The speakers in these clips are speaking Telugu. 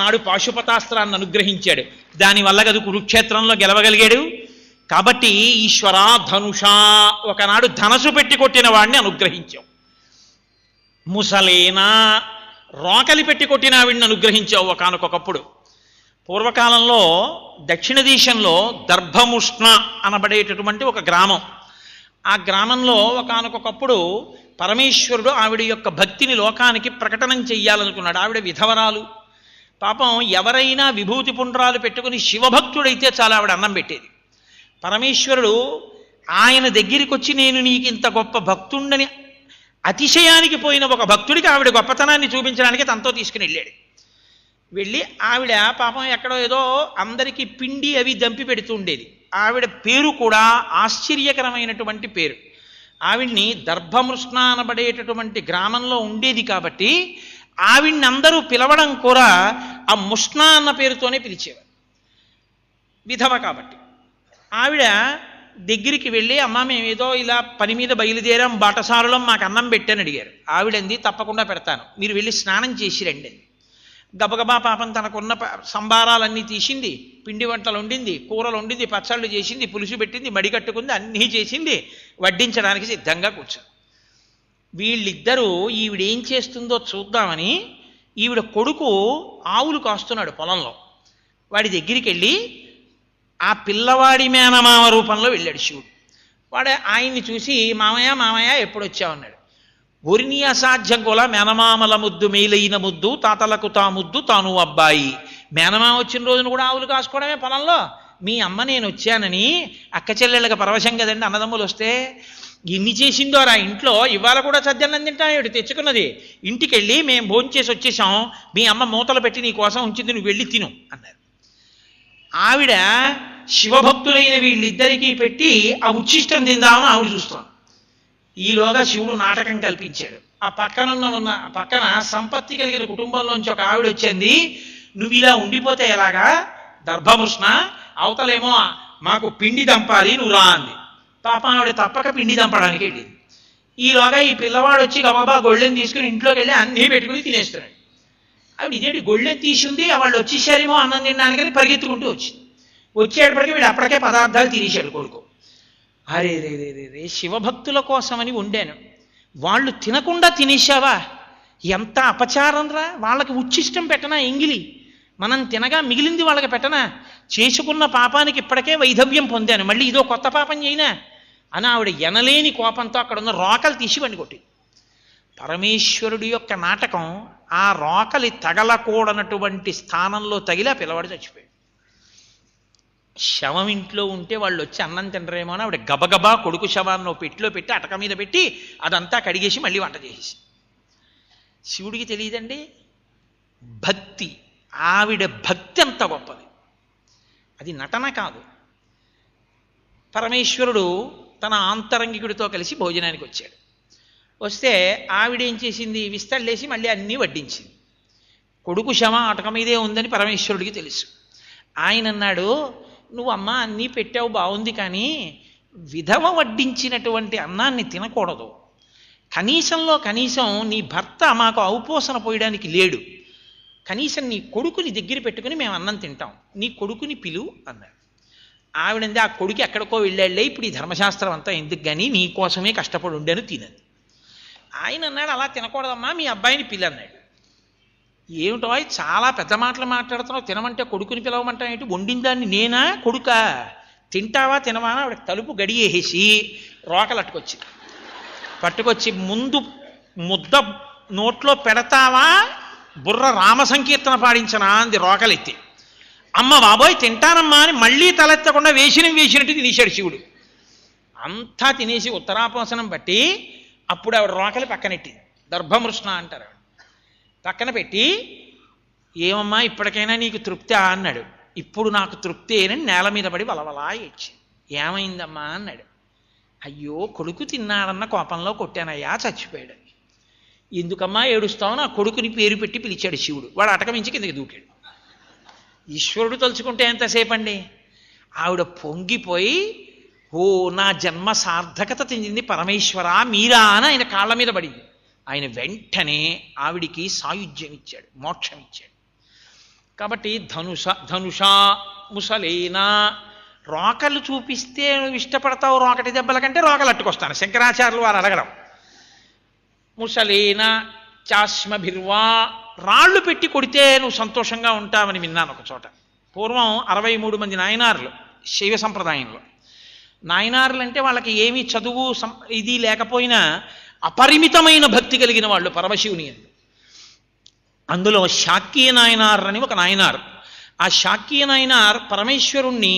నాడు పాశుపతాస్త్రాన్ని అనుగ్రహించాడు దానివల్ల గదు కురుక్షేత్రంలో గెలవగలిగాడు కాబట్టి ఈశ్వర ధనుష ఒకనాడు ధనసు పెట్టి కొట్టిన వాడిని అనుగ్రహించావు ముసలేనా రోకలి పెట్టి కొట్టిన ఆవిడిని అనుగ్రహించావు ఒకనకొకప్పుడు పూర్వకాలంలో దక్షిణ దేశంలో దర్భముష్ణ అనబడేటటువంటి ఒక గ్రామం ఆ గ్రామంలో ఒకనకొకప్పుడు పరమేశ్వరుడు ఆవిడ యొక్క భక్తిని లోకానికి ప్రకటనం చెయ్యాలనుకున్నాడు ఆవిడ విధవరాలు పాపం ఎవరైనా విభూతి పుండ్రాలు పెట్టుకుని శివభక్తుడైతే చాలా ఆవిడ అన్నం పెట్టేది పరమేశ్వరుడు ఆయన దగ్గరికి వచ్చి నేను నీకు ఇంత గొప్ప భక్తుండని అతిశయానికి పోయిన ఒక భక్తుడికి ఆవిడ గొప్పతనాన్ని చూపించడానికి తనతో తీసుకుని వెళ్ళాడు వెళ్ళి ఆవిడ పాపం ఎక్కడో ఏదో అందరికీ పిండి అవి దంపి పెడుతూ ఉండేది ఆవిడ పేరు కూడా ఆశ్చర్యకరమైనటువంటి పేరు ఆవిడ్ని దర్భమృష్ణానబడేటటువంటి గ్రామంలో ఉండేది కాబట్టి ఆవిడ్ని అందరూ పిలవడం కూడా ఆ ముష్ణ అన్న పేరుతోనే పిలిచేవారు విధవ కాబట్టి ఆవిడ దగ్గరికి వెళ్ళి అమ్మ మేమేదో ఇలా పని మీద బయలుదేరాం బాటసారులం మాకు అన్నం పెట్టని అడిగారు ఆవిడంది తప్పకుండా పెడతాను మీరు వెళ్ళి స్నానం చేసి రండి గబగబా పాపం తనకున్న సంబారాలన్నీ తీసింది పిండి వంటలు వండింది కూరలు వండింది పచ్చళ్ళు చేసింది పులుసు పెట్టింది మడి కట్టుకుంది అన్నీ చేసింది వడ్డించడానికి సిద్ధంగా కూర్చొని వీళ్ళిద్దరూ ఈవిడేం చేస్తుందో చూద్దామని ఈవిడ కొడుకు ఆవులు కాస్తున్నాడు పొలంలో వాడి దగ్గరికి వెళ్ళి ఆ పిల్లవాడి మేనమామ రూపంలో వెళ్ళాడు శివుడు వాడు ఆయన్ని చూసి మామయ్య మామయ్య ఎప్పుడొచ్చావన్నాడు ఒరిని అసాధ్యం కూడా మేనమామల ముద్దు మేలైన ముద్దు తాతలకు తాముద్దు తాను అబ్బాయి మేనమామ వచ్చిన రోజున కూడా ఆవులు కాసుకోవడమే పొలంలో మీ అమ్మ నేను వచ్చానని అక్క చెల్లెళ్ళకి పరవశం కదండి అన్నదమ్ములు వస్తే ఎన్ని చేసిందో రా ఇంట్లో ఇవాళ కూడా సద్యన్నం తింటాడు తెచ్చుకున్నది ఇంటికి వెళ్ళి మేము భోంచేసి వచ్చేసాం మీ అమ్మ మూతలు పెట్టి నీ కోసం ఉంచింది నువ్వు వెళ్ళి తిను అన్నారు ఆవిడ శివభక్తులైన వీళ్ళిద్దరికీ పెట్టి ఆ ఉచ్చిష్టం తిందామని ఆవిడ చూస్తాం ఈలోగా శివుడు నాటకం కల్పించాడు ఆ పక్కన ఉన్న పక్కన సంపత్తి కలిగిన కుటుంబంలోంచి ఒక ఆవిడ వచ్చింది నువ్వు ఇలా ఉండిపోతే ఎలాగా దర్భభృష్ణ అవతలేమో మాకు పిండి దంపాలి నువ్వు రా అంది పాప ఆవిడ తప్పక పిండి చంపడానికి వెళ్ళింది ఈలోగా ఈ పిల్లవాడు వచ్చి గమబా గొళ్ళెని తీసుకుని ఇంట్లోకి వెళ్ళి అన్నీ పెట్టుకుని తినేస్తున్నాడు ఆవిడ ఇదేంటి గొళ్ళెని ఉంది వాళ్ళు వచ్చేసారేమో అన్నం తినడానికని పరిగెత్తుకుంటూ వచ్చింది వచ్చేటప్పటికి వీడు అప్పటికే పదార్థాలు తినేశాడు కొడుకు అరే రే రే రే రే శివభక్తుల కోసమని ఉండాను వాళ్ళు తినకుండా తినేశావా ఎంత అపచారం రా వాళ్ళకి ఉచ్ఛిష్టం పెట్టనా ఎంగిలి మనం తినగా మిగిలింది వాళ్ళకి పెట్టనా చేసుకున్న పాపానికి ఇప్పటికే వైధవ్యం పొందాను మళ్ళీ ఇదో కొత్త పాపం చేయినా అని ఆవిడ ఎనలేని కోపంతో అక్కడ ఉన్న రోకలు తీసి వండికొట్టి పరమేశ్వరుడి యొక్క నాటకం ఆ రోకలి తగలకూడనటువంటి స్థానంలో తగిలి ఆ పిల్లవాడు చచ్చిపోయాడు శవం ఇంట్లో ఉంటే వాళ్ళు వచ్చి అన్నం తినరేమో అని ఆవిడ గబగబా కొడుకు శవాన్ని పెట్టిలో పెట్టి అటక మీద పెట్టి అదంతా కడిగేసి మళ్ళీ వంట చేసేసి శివుడికి తెలియదండి భక్తి ఆవిడ భక్తి అంత గొప్పది అది నటన కాదు పరమేశ్వరుడు తన ఆంతరంగికుడితో కలిసి భోజనానికి వచ్చాడు వస్తే ఆవిడ ఏం చేసింది విస్తళ్ళేసి మళ్ళీ అన్నీ వడ్డించింది కొడుకు శమ అటక మీదే ఉందని పరమేశ్వరుడికి తెలుసు ఆయన అన్నాడు నువ్వు అమ్మ అన్నీ పెట్టావు బాగుంది కానీ విధవ వడ్డించినటువంటి అన్నాన్ని తినకూడదు కనీసంలో కనీసం నీ భర్త మాకు అవుపోసన పోయడానికి లేడు కనీసం నీ కొడుకుని దగ్గర పెట్టుకుని మేము అన్నం తింటాం నీ కొడుకుని పిలువు అన్నాడు ఆవిడంది ఆ కొడుకు ఎక్కడికో వెళ్ళాళ్ళే ఇప్పుడు ఈ ధర్మశాస్త్రం అంతా ఎందుకు కానీ నీ కోసమే కష్టపడి ఉండేను తినది ఆయన అన్నాడు అలా తినకూడదమ్మా మీ అబ్బాయిని పిల్ల అన్నాడు ఏమిటో చాలా పెద్ద మాటలు మాట్లాడుతున్నావు తినమంటే కొడుకుని పిలవమంటా ఏంటి వండిన దాన్ని నేనా కొడుకా తింటావా తినవా ఆవిడ తలుపు గడియేసి రోకలు అట్టుకొచ్చింది పట్టుకొచ్చి ముందు ముద్ద నోట్లో పెడతావా బుర్ర రామ సంకీర్తన పాడించనా అంది రోకలెత్తి అమ్మ బాబోయ్ తింటానమ్మా అని మళ్ళీ తలెత్తకుండా వేసిన వేసినట్టు తినేశాడు శివుడు అంతా తినేసి ఉత్తరాపోసనం బట్టి అప్పుడు ఆవిడ రోకలి పక్కనెట్టి దర్భమృష్ణ అంటారు ఆవిడ పక్కన పెట్టి ఏమమ్మా ఇప్పటికైనా నీకు తృప్తి అన్నాడు ఇప్పుడు నాకు తృప్తి అని నేల మీద పడి వలవలా ఇచ్చి ఏమైందమ్మా అన్నాడు అయ్యో కొడుకు తిన్నాడన్న కోపంలో కొట్టానయ్యా చచ్చిపోయాడు ఎందుకమ్మా ఏడుస్తావు నా కొడుకుని పేరు పెట్టి పిలిచాడు శివుడు వాడు అటకమించి కిందకి దూకాడు ఈశ్వరుడు తలుచుకుంటే ఎంతసేపు అండి ఆవిడ పొంగిపోయి ఓ నా జన్మ సార్థకత తిందింది పరమేశ్వర మీరా అని ఆయన కాళ్ళ మీద పడింది ఆయన వెంటనే ఆవిడికి సాయుధ్యం ఇచ్చాడు మోక్షం ఇచ్చాడు కాబట్టి ధనుష ధనుష ముసలేనా రోకలు చూపిస్తే నువ్వు ఇష్టపడతావు రోకటి దెబ్బల కంటే రోకలు అట్టుకొస్తాను శంకరాచార్యులు వారు అడగడం ముసలేన చాస్మభిర్వా రాళ్ళు పెట్టి కొడితే నువ్వు సంతోషంగా ఉంటావని విన్నాను ఒక చోట పూర్వం అరవై మూడు మంది నాయనార్లు శైవ సంప్రదాయంలో నాయనార్లు అంటే వాళ్ళకి ఏమీ చదువు ఇది లేకపోయినా అపరిమితమైన భక్తి కలిగిన వాళ్ళు పరమశివుని అందులో శాక్య నాయనార్ అని ఒక నాయనారు ఆ శాక్య నాయనార్ పరమేశ్వరుణ్ణి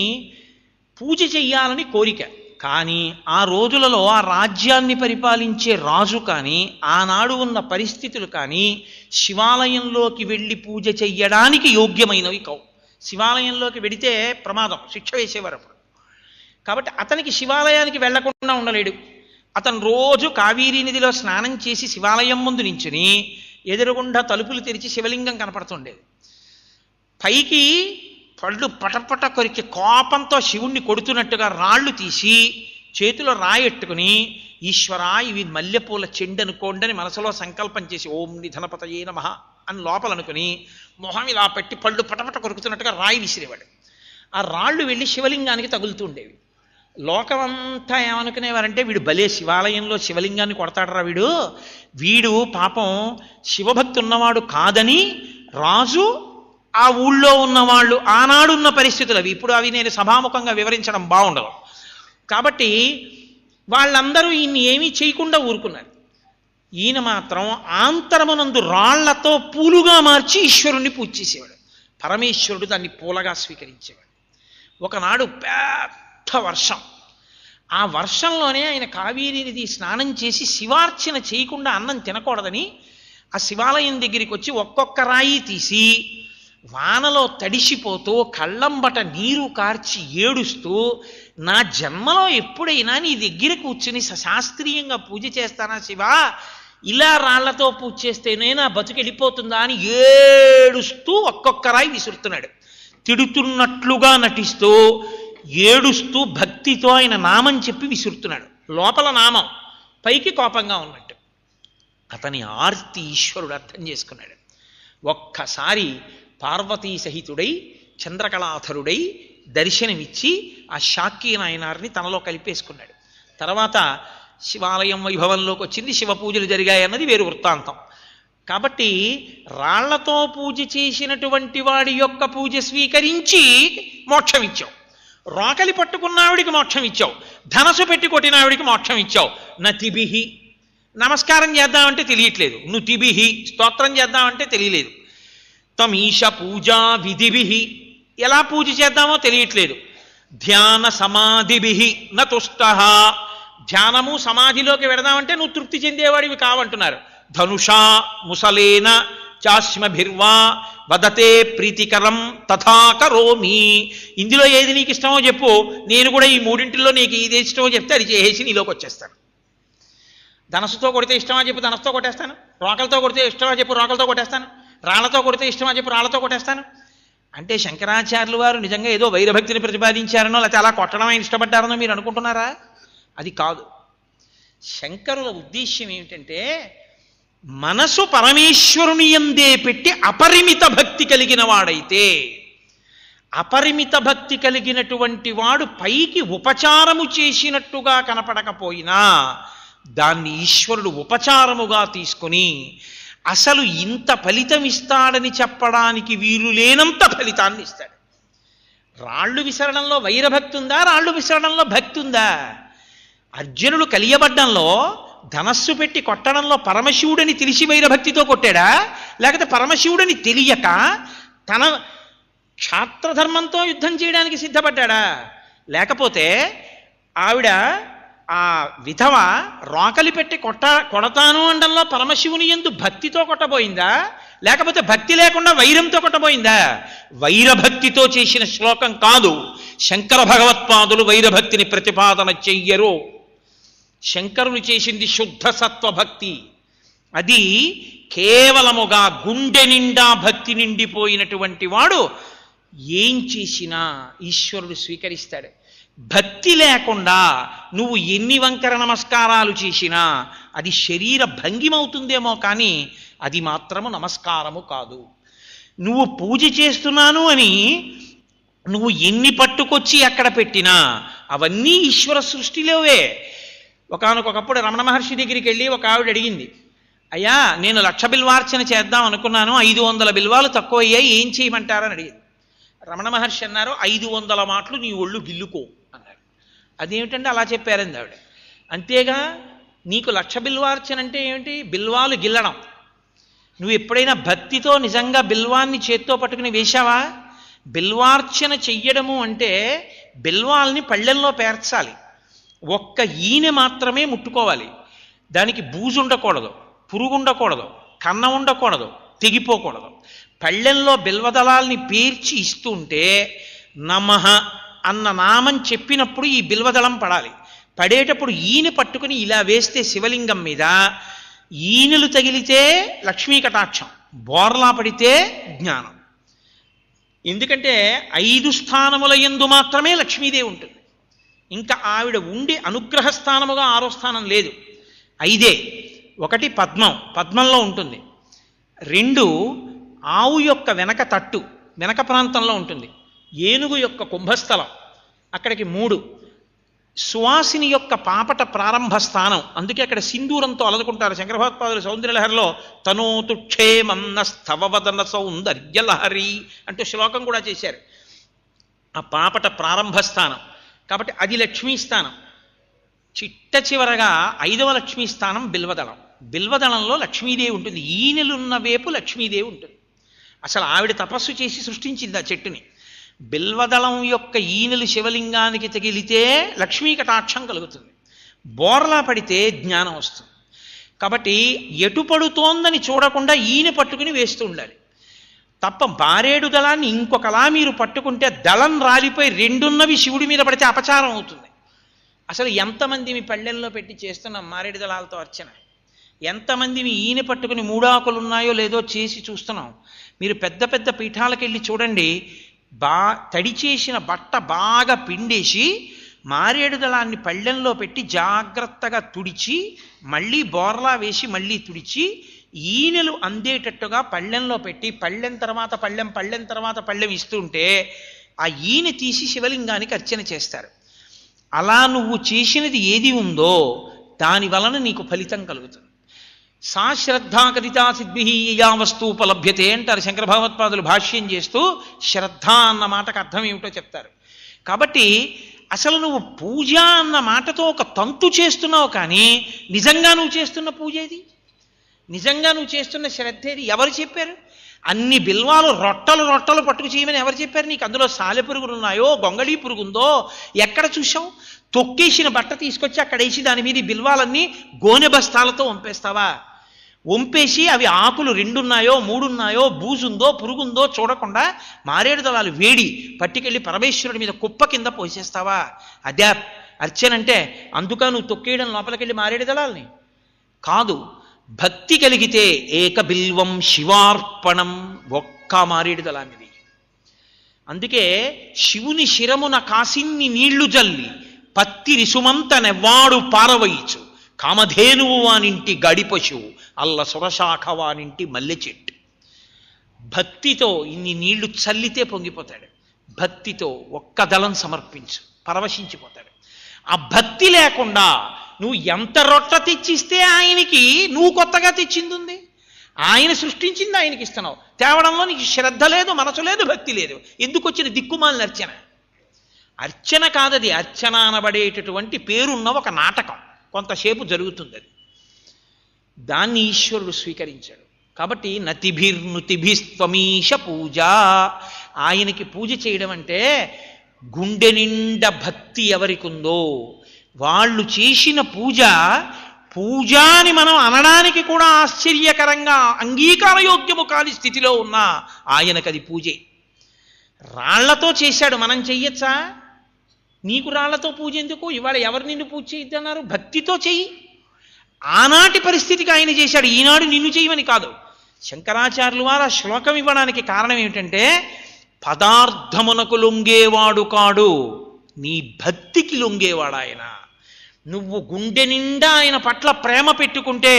పూజ చెయ్యాలని కోరిక కానీ ఆ రోజులలో ఆ రాజ్యాన్ని పరిపాలించే రాజు కానీ ఆనాడు ఉన్న పరిస్థితులు కానీ శివాలయంలోకి వెళ్ళి పూజ చెయ్యడానికి యోగ్యమైనవి కావు శివాలయంలోకి వెడితే ప్రమాదం శిక్ష వేసేవారు అప్పుడు కాబట్టి అతనికి శివాలయానికి వెళ్లకుండా ఉండలేడు అతను రోజు కావేరీ నదిలో స్నానం చేసి శివాలయం ముందు నించుని ఎదురుగుండా తలుపులు తెరిచి శివలింగం కనపడుతుండేది పైకి పళ్ళు పటపట కొరికి కోపంతో శివుణ్ణి కొడుతున్నట్టుగా రాళ్ళు తీసి చేతిలో రాయెట్టుకుని ఈశ్వరా ఇవి మల్లెపూల చెండు అనుకోండి అని మనసులో సంకల్పం చేసి ఓం నిధనపతయే నమ అని లోపలనుకుని మొహం ఇలా పెట్టి పళ్ళు పటపట కొరుకుతున్నట్టుగా రాయి విసిరేవాడు ఆ రాళ్ళు వెళ్ళి శివలింగానికి తగులుతూ ఉండేవి లోకమంతా ఏమనుకునేవారంటే వీడు భలే శివాలయంలో శివలింగాన్ని కొడతాడరా వీడు వీడు పాపం శివభక్తి ఉన్నవాడు కాదని రాజు ఆ ఊళ్ళో ఉన్న వాళ్ళు ఆనాడున్న పరిస్థితులు అవి ఇప్పుడు అవి నేను సభాముఖంగా వివరించడం బాగుండదు కాబట్టి వాళ్ళందరూ ఈయన్ని ఏమీ చేయకుండా ఊరుకున్నారు ఈయన మాత్రం ఆంతరమునందు రాళ్లతో పూలుగా మార్చి ఈశ్వరుణ్ణి పూజ చేసేవాడు పరమేశ్వరుడు దాన్ని పూలగా స్వీకరించేవాడు ఒకనాడు పెద్ద వర్షం ఆ వర్షంలోనే ఆయన కావేరీ నది స్నానం చేసి శివార్చన చేయకుండా అన్నం తినకూడదని ఆ శివాలయం దగ్గరికి వచ్చి ఒక్కొక్క రాయి తీసి వానలో తడిసిపోతూ కళ్ళంబట నీరు కార్చి ఏడుస్తూ నా జన్మలో ఎప్పుడైనా నీ దగ్గర కూర్చుని శాస్త్రీయంగా పూజ చేస్తానా శివా ఇలా రాళ్లతో పూజ చేస్తేనే నా బతుకు వెళ్ళిపోతుందా అని ఏడుస్తూ ఒక్కొక్కరాయి విసురుతున్నాడు తిడుతున్నట్లుగా నటిస్తూ ఏడుస్తూ భక్తితో ఆయన నామం చెప్పి విసురుతున్నాడు లోపల నామం పైకి కోపంగా ఉన్నట్టు అతని ఆర్తి ఈశ్వరుడు అర్థం చేసుకున్నాడు ఒక్కసారి పార్వతీ సహితుడై చంద్రకళాధరుడై దర్శనమిచ్చి ఆ షాక్కి నాయనారిని తనలో కలిపేసుకున్నాడు తర్వాత శివాలయం వైభవంలోకి వచ్చింది శివ పూజలు జరిగాయన్నది వేరు వృత్తాంతం కాబట్టి రాళ్లతో పూజ చేసినటువంటి వాడి యొక్క పూజ స్వీకరించి మోక్షం ఇచ్చావు పట్టుకున్న పట్టుకున్నావిడికి మోక్షం ఇచ్చావు ధనసు పెట్టి కొట్టినావిడికి మోక్షం ఇచ్చావు నతిబిహి నమస్కారం చేద్దామంటే తెలియట్లేదు నుతిబిహి స్తోత్రం చేద్దామంటే తెలియలేదు తమీష పూజా విధిభి ఎలా పూజ చేద్దామో తెలియట్లేదు ధ్యాన సమాధిభి నతుష్ట ధ్యానము సమాధిలోకి వెడదామంటే నువ్వు తృప్తి చెందేవాడివి కావంటున్నారు ధనుషా ముసలేన చాశ్మభిర్వా వదతే ప్రీతికరం తథాకరోమి ఇందులో ఏది నీకు ఇష్టమో చెప్పు నేను కూడా ఈ మూడింటిలో నీకు ఏది ఇష్టమో చెప్తే అది చేసి నీలోకి వచ్చేస్తాను ధనసుతో కొడితే ఇష్టమా చెప్పు ధనసుతో కొట్టేస్తాను రోకలతో కొడితే ఇష్టమా చెప్పు రోకలతో కొట్టేస్తాను రాళ్లతో కొడితే ఇష్టం అని చెప్పి రాళ్లతో కొట్టేస్తాను అంటే శంకరాచార్యులు వారు నిజంగా ఏదో వైరభక్తిని ప్రతిపాదించారనో లేకపోతే అలా కొట్టడమే ఇష్టపడ్డారనో మీరు అనుకుంటున్నారా అది కాదు శంకరుల ఉద్దేశ్యం ఏమిటంటే మనసు పరమేశ్వరుని ఎందే పెట్టి అపరిమిత భక్తి కలిగిన వాడైతే అపరిమిత భక్తి కలిగినటువంటి వాడు పైకి ఉపచారము చేసినట్టుగా కనపడకపోయినా దాన్ని ఈశ్వరుడు ఉపచారముగా తీసుకుని అసలు ఇంత ఫలితం ఇస్తాడని చెప్పడానికి వీలు లేనంత ఫలితాన్ని ఇస్తాడు రాళ్ళు విసరడంలో వైరభక్తి ఉందా రాళ్ళు విసరడంలో భక్తి ఉందా అర్జునుడు కలియబడ్డంలో ధనస్సు పెట్టి కొట్టడంలో పరమశివుడని తెలిసి వైరభక్తితో కొట్టాడా లేకపోతే పరమశివుడని తెలియక తన క్షాత్రధర్మంతో యుద్ధం చేయడానికి సిద్ధపడ్డా లేకపోతే ఆవిడ ఆ విధవ రోకలి పెట్టి కొట్ట కొడతాను అండంలో పరమశివుని ఎందు భక్తితో కొట్టబోయిందా లేకపోతే భక్తి లేకుండా వైరంతో కొట్టబోయిందా వైరభక్తితో చేసిన శ్లోకం కాదు శంకర భగవత్పాదులు వైరభక్తిని ప్రతిపాదన చెయ్యరు శంకరులు చేసింది శుద్ధ సత్వభక్తి అది కేవలముగా గుండె నిండా భక్తి నిండిపోయినటువంటి వాడు ఏం చేసినా ఈశ్వరుడు స్వీకరిస్తాడు భక్తి లేకుండా నువ్వు ఎన్ని వంకర నమస్కారాలు చేసినా అది శరీర భంగిమవుతుందేమో కానీ అది మాత్రము నమస్కారము కాదు నువ్వు పూజ చేస్తున్నాను అని నువ్వు ఎన్ని పట్టుకొచ్చి ఎక్కడ పెట్టినా అవన్నీ ఈశ్వర సృష్టిలోవే ఒకనకొకప్పుడు రమణ మహర్షి దగ్గరికి వెళ్ళి ఒక ఆవిడ అడిగింది అయ్యా నేను లక్ష బిల్వార్చన చేద్దాం అనుకున్నాను ఐదు వందల బిల్వాలు తక్కువ అయ్యాయి ఏం చేయమంటారని అడిగింది రమణ మహర్షి అన్నారు ఐదు వందల మాటలు నీ ఒళ్ళు గిల్లుకో అదేమిటంటే అలా చెప్పారంది ఆవిడ అంతేగా నీకు లక్ష బిల్వార్చన అంటే ఏమిటి బిల్వాలు గిల్లడం నువ్వు ఎప్పుడైనా భక్తితో నిజంగా బిల్వాన్ని చేత్తో పట్టుకుని వేశావా బిల్వార్చన చెయ్యడము అంటే బిల్వాల్ని పళ్ళెల్లో పేర్చాలి ఒక్క ఈనె మాత్రమే ముట్టుకోవాలి దానికి బూజు ఉండకూడదు పురుగు ఉండకూడదు కన్న ఉండకూడదు తెగిపోకూడదు పళ్ళెంలో బిల్వదళాల్ని పేర్చి ఇస్తుంటే నమః అన్న నామం చెప్పినప్పుడు ఈ బిల్వదళం పడాలి పడేటప్పుడు ఈయన పట్టుకుని ఇలా వేస్తే శివలింగం మీద ఈనెలు తగిలితే లక్ష్మీ కటాక్షం బోర్లా పడితే జ్ఞానం ఎందుకంటే ఐదు స్థానముల ఎందు మాత్రమే లక్ష్మీదేవి ఉంటుంది ఇంకా ఆవిడ ఉండి అనుగ్రహ స్థానముగా ఆరో స్థానం లేదు ఐదే ఒకటి పద్మం పద్మంలో ఉంటుంది రెండు ఆవు యొక్క వెనక తట్టు వెనక ప్రాంతంలో ఉంటుంది ఏనుగు యొక్క కుంభస్థలం అక్కడికి మూడు సువాసిని యొక్క పాపట ప్రారంభ స్థానం అందుకే అక్కడ సింధూరంతో అలదుకుంటారు శంకరభాత్పాదుల సౌందర్యలహరిలో తనోతు క్షేమన్న స్థవవదన సౌందర్యలహరి అంటూ శ్లోకం కూడా చేశారు ఆ పాపట ప్రారంభ స్థానం కాబట్టి అది లక్ష్మీ స్థానం చిట్ట చివరగా ఐదవ లక్ష్మీ స్థానం బిల్వదళం బిల్వదళంలో లక్ష్మీదేవి ఉంటుంది ఈనెలున్న వేపు లక్ష్మీదేవి ఉంటుంది అసలు ఆవిడ తపస్సు చేసి సృష్టించింది ఆ చెట్టుని బిల్వదళం యొక్క ఈనెలు శివలింగానికి తగిలితే లక్ష్మీ కటాక్షం కలుగుతుంది బోర్లా పడితే జ్ఞానం వస్తుంది కాబట్టి ఎటు పడుతోందని చూడకుండా ఈయన పట్టుకుని వేస్తూ ఉండాలి తప్ప బారేడు దళాన్ని ఇంకొకలా మీరు పట్టుకుంటే దళం రాలిపోయి రెండున్నవి శివుడి మీద పడితే అపచారం అవుతుంది అసలు ఎంతమంది మీ పళ్ళెల్లో పెట్టి చేస్తున్న మారేడు దళాలతో అర్చన ఎంతమంది మీ ఈయన పట్టుకుని మూడాకులు ఉన్నాయో లేదో చేసి చూస్తున్నాం మీరు పెద్ద పెద్ద పీఠాలకు వెళ్ళి చూడండి బా తడి చేసిన బట్ట బాగా పిండేసి మారేడుదలాన్ని పళ్ళెంలో పెట్టి జాగ్రత్తగా తుడిచి మళ్ళీ బోర్లా వేసి మళ్ళీ తుడిచి ఈనెలు అందేటట్టుగా పళ్ళెంలో పెట్టి పళ్ళెం తర్వాత పళ్ళెం పళ్ళెం తర్వాత పళ్ళెం ఇస్తుంటే ఆ ఈనె తీసి శివలింగానికి అర్చన చేస్తారు అలా నువ్వు చేసినది ఏది ఉందో దాని వలన నీకు ఫలితం కలుగుతుంది సాశ్రద్ధా శ్రద్ధాకరితా సిద్భి యా వస్తు ఉపలభ్యతే అంటారు శంకర భగవత్పాదులు భాష్యం చేస్తూ శ్రద్ధ అన్న మాటకు అర్థం ఏమిటో చెప్తారు కాబట్టి అసలు నువ్వు పూజ అన్న మాటతో ఒక తంతు చేస్తున్నావు కానీ నిజంగా నువ్వు చేస్తున్న పూజ ఇది నిజంగా నువ్వు చేస్తున్న శ్రద్ధ ఇది ఎవరు చెప్పారు అన్ని బిల్వాలు రొట్టలు రొట్టలు పట్టుకు చేయమని ఎవరు చెప్పారు నీకు అందులో సాలె పురుగులు ఉన్నాయో గొంగళీ పురుగు ఉందో ఎక్కడ చూసావు తొక్కేసిన బట్ట తీసుకొచ్చి అక్కడ వేసి దాని మీద బిల్వాలన్నీ గోనె బస్తాలతో వంపేస్తావా వంపేసి అవి ఆకులు రెండున్నాయో మూడున్నాయో బూజుందో పురుగుందో చూడకుండా మారేడు దళాలు వేడి పట్టుకెళ్ళి పరమేశ్వరుడి మీద కుప్ప కింద పోసేస్తావా అదే అర్చనంటే అందుక నువ్వు తొక్కేయడం లోపలికెళ్ళి మారేడు దళాలని కాదు భక్తి కలిగితే ఏక బిల్వం శివార్పణం ఒక్క మారేడు దళాన్ని అందుకే శివుని శిరమున కాసిన్ని నీళ్లు జల్లి పత్తి రిసుమంత నెవ్వాడు పారవయిచు కామధేనువు వానింటి గడిపశువు అల్ల సురశాఖవానింటి మల్లె చెట్టు భక్తితో ఇన్ని నీళ్లు చల్లితే పొంగిపోతాడు భక్తితో ఒక్క దళం సమర్పించు పరవశించిపోతాడు ఆ భక్తి లేకుండా నువ్వు ఎంత రొట్ట తెచ్చిస్తే ఆయనకి నువ్వు కొత్తగా తెచ్చింది ఉంది ఆయన సృష్టించింది ఆయనకి ఇస్తున్నావు తేవడంలో నీకు శ్రద్ధ లేదు మనసు లేదు భక్తి లేదు ఎందుకు వచ్చిన దిక్కుమాలిన అర్చన అర్చన కాదది అర్చన అనబడేటటువంటి పేరున్న ఒక నాటకం కొంతసేపు జరుగుతుంది అది దాన్ని ఈశ్వరుడు స్వీకరించాడు కాబట్టి నతిభిర్ స్వమీష పూజ ఆయనకి పూజ చేయడం అంటే గుండె నిండా భక్తి ఎవరికి ఉందో వాళ్ళు చేసిన పూజ పూజ అని మనం అనడానికి కూడా ఆశ్చర్యకరంగా అంగీకారయోగ్యము కాని స్థితిలో ఉన్న ఆయనకు అది పూజే రాళ్లతో చేశాడు మనం చెయ్యొచ్చా నీకు రాళ్లతో పూజ ఎందుకు ఇవాళ ఎవరు నిన్ను పూజ చేయొద్దన్నారు భక్తితో చెయ్యి ఆనాటి పరిస్థితికి ఆయన చేశాడు ఈనాడు నిన్ను చేయమని కాదు శంకరాచార్యులు వారు ఆ శ్లోకం ఇవ్వడానికి కారణం ఏమిటంటే పదార్థమునకు లొంగేవాడు కాడు నీ భక్తికి లొంగేవాడు ఆయన నువ్వు గుండె నిండా ఆయన పట్ల ప్రేమ పెట్టుకుంటే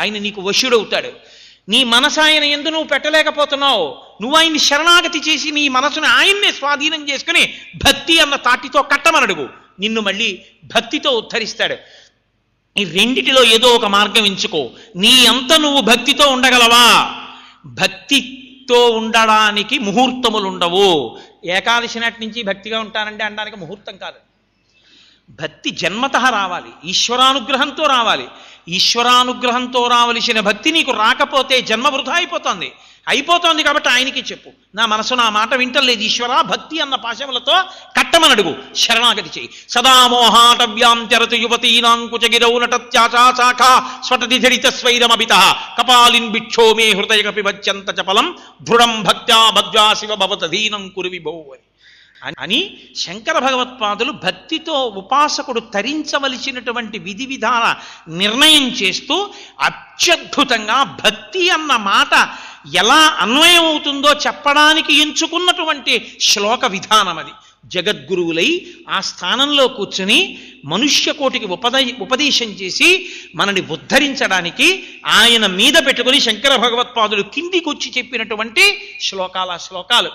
ఆయన నీకు వశుడవుతాడు నీ మనసు ఆయన ఎందు నువ్వు పెట్టలేకపోతున్నావు నువ్వు ఆయన్ని శరణాగతి చేసి నీ మనసును ఆయన్నే స్వాధీనం చేసుకుని భక్తి అన్న తాటితో కట్టమనడుగు నిన్ను మళ్ళీ భక్తితో ఉద్ధరిస్తాడు ఈ రెండిటిలో ఏదో ఒక మార్గం ఎంచుకో నీ అంత నువ్వు భక్తితో ఉండగలవా భక్తితో ఉండడానికి ముహూర్తములు ఉండవు ఏకాదశి నాటి నుంచి భక్తిగా ఉంటానండి అనడానికి ముహూర్తం కాదు భక్తి జన్మత రావాలి ఈశ్వరానుగ్రహంతో రావాలి ఈశ్వరానుగ్రహంతో రావలసిన భక్తి నీకు రాకపోతే జన్మ వృధా అయిపోతుంది అయిపోతోంది కాబట్టి ఆయనకి చెప్పు నా మనసు నా మాట వింటలేదు ఈశ్వర భక్తి అన్న పాశములతో కట్టమనడుగు శరణాగతి చేయి సదామోహాటవ్యాం తెరత యువతీనాంకుచగిరౌ స్వటది ధరిత స్వైరమభిత కపాలిన్ బిక్షో మే హృదయ కపి వచ్చంత చపలం దృఢం భక్త్యా భద్వా శివ భవతధీనం కురు విభౌ అని అని శంకర భగవత్పాదులు భక్తితో ఉపాసకుడు తరించవలసినటువంటి విధి విధాన నిర్ణయం చేస్తూ అత్యద్భుతంగా భక్తి అన్న మాట ఎలా అన్వయం అవుతుందో చెప్పడానికి ఎంచుకున్నటువంటి శ్లోక విధానం అది జగద్గురువులై ఆ స్థానంలో కూర్చుని మనుష్య కోటికి ఉపదే ఉపదేశం చేసి మనని ఉద్ధరించడానికి ఆయన మీద పెట్టుకుని శంకర భగవత్పాదులు కిందికొచ్చి చెప్పినటువంటి శ్లోకాల శ్లోకాలు